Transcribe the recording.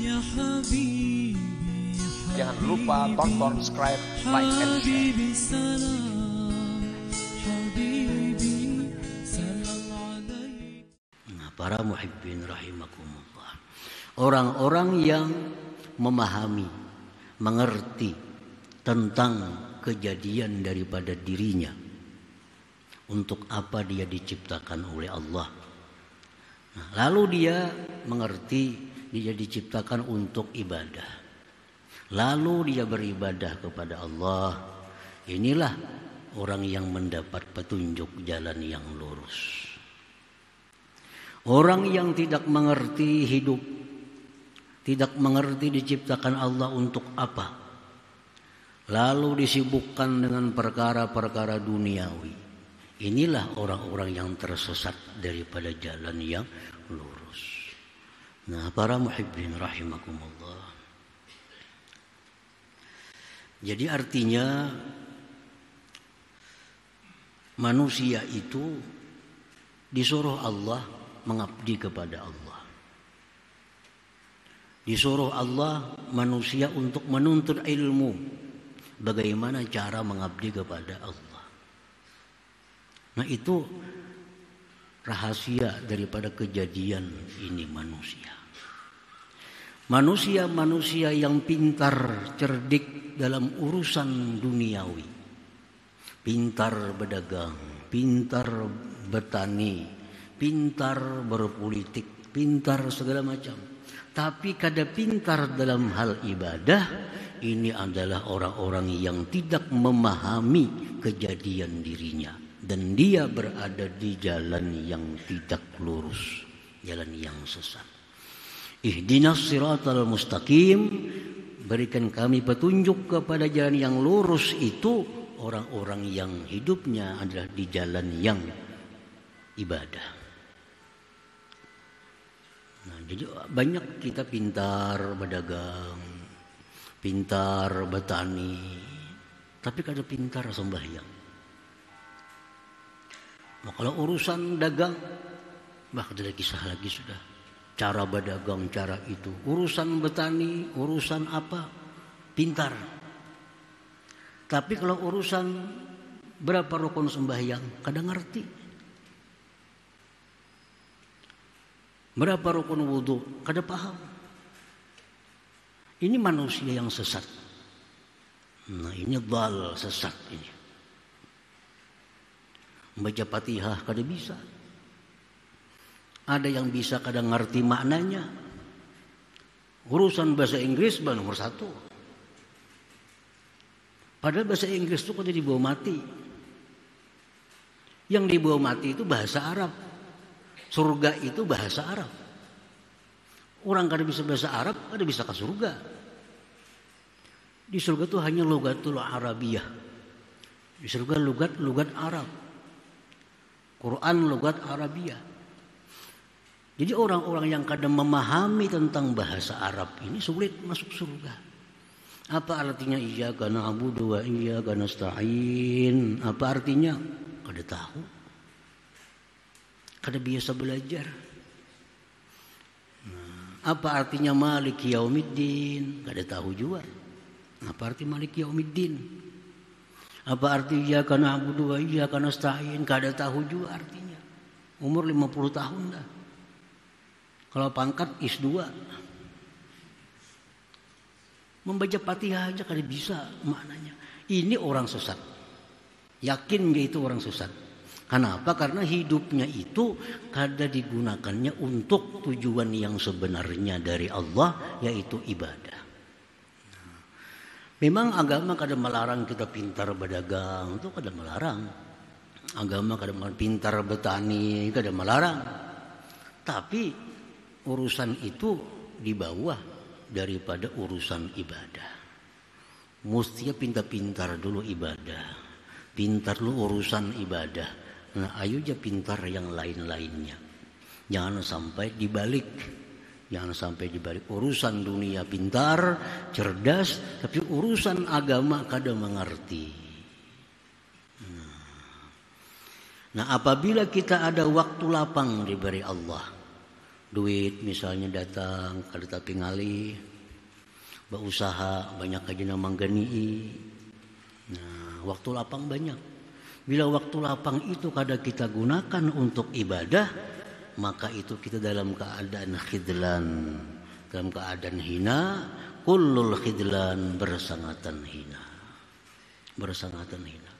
Ya Jangan lupa tonton, subscribe, like, and share. Nah, para muhibbin rahimakumullah. Orang-orang yang memahami, mengerti tentang kejadian daripada dirinya. Untuk apa dia diciptakan oleh Allah. Nah, lalu dia mengerti dia diciptakan untuk ibadah. Lalu dia beribadah kepada Allah. Inilah orang yang mendapat petunjuk jalan yang lurus. Orang yang tidak mengerti hidup, tidak mengerti diciptakan Allah untuk apa, lalu disibukkan dengan perkara-perkara duniawi. Inilah orang-orang yang tersesat daripada jalan yang lurus. Nah, para muhibbin rahimakumullah. Jadi artinya manusia itu disuruh Allah mengabdi kepada Allah. Disuruh Allah manusia untuk menuntut ilmu bagaimana cara mengabdi kepada Allah. Nah, itu rahasia daripada kejadian ini manusia. Manusia-manusia yang pintar, cerdik dalam urusan duniawi. Pintar berdagang, pintar bertani, pintar berpolitik, pintar segala macam. Tapi kada pintar dalam hal ibadah, ini adalah orang-orang yang tidak memahami kejadian dirinya dan dia berada di jalan yang tidak lurus, jalan yang sesat. Ihdinas siratal mustaqim, berikan kami petunjuk kepada jalan yang lurus itu orang-orang yang hidupnya adalah di jalan yang ibadah. Nah, jadi banyak kita pintar berdagang, pintar bertani, tapi kalau pintar sembahyang. Nah, kalau urusan dagang, bah tidak kisah lagi sudah. Cara berdagang, cara itu. Urusan bertani, urusan apa, pintar. Tapi kalau urusan berapa rukun sembahyang, kadang ngerti. Berapa rukun wudhu, kadang paham. Ini manusia yang sesat. Nah ini bal sesat ini. Baca Fatihah kada bisa. Ada yang bisa kadang ngerti maknanya. Urusan bahasa Inggris bah nomor satu. Padahal bahasa Inggris itu kada dibawa mati. Yang dibawa mati itu bahasa Arab. Surga itu bahasa Arab. Orang kada bisa bahasa Arab, kada bisa ke surga. Di surga itu hanya lugatul Arabiah. Di surga lugat-lugat Arab. Quran logat Arabia. Jadi orang-orang yang kadang memahami tentang bahasa Arab ini sulit masuk surga. Apa artinya iya karena abu dua iya karena stain? Apa artinya? Kada tahu. Kada biasa belajar. Nah, apa artinya Malik Yaumiddin? Kada tahu juga. Apa arti Malik Yaumiddin? Apa artinya karena Abu Dua iya karena iya setahin kada tahu juga artinya. Umur 50 tahun dah. Kalau pangkat is dua Membaca patih aja kada bisa maknanya. Ini orang sesat. Yakin dia itu orang sesat. Kenapa? Karena hidupnya itu kada digunakannya untuk tujuan yang sebenarnya dari Allah yaitu ibadah. Memang agama kadang melarang kita pintar berdagang, itu kadang melarang. Agama kadang melarang pintar bertani, kadang melarang. Tapi urusan itu di bawah daripada urusan ibadah. Mestinya pintar-pintar dulu ibadah. Pintar dulu urusan ibadah. Nah, ayo aja pintar yang lain-lainnya. Jangan sampai dibalik Jangan sampai dibalik urusan dunia pintar, cerdas, tapi urusan agama kadang mengerti. Nah, nah apabila kita ada waktu lapang diberi Allah. Duit misalnya datang, kalau tapi ngali. Berusaha, banyak aja namang ganii. Nah waktu lapang banyak. Bila waktu lapang itu kada kita gunakan untuk ibadah, maka itu kita dalam keadaan khidlan dalam keadaan hina kullul khidlan bersangatan hina bersangatan hina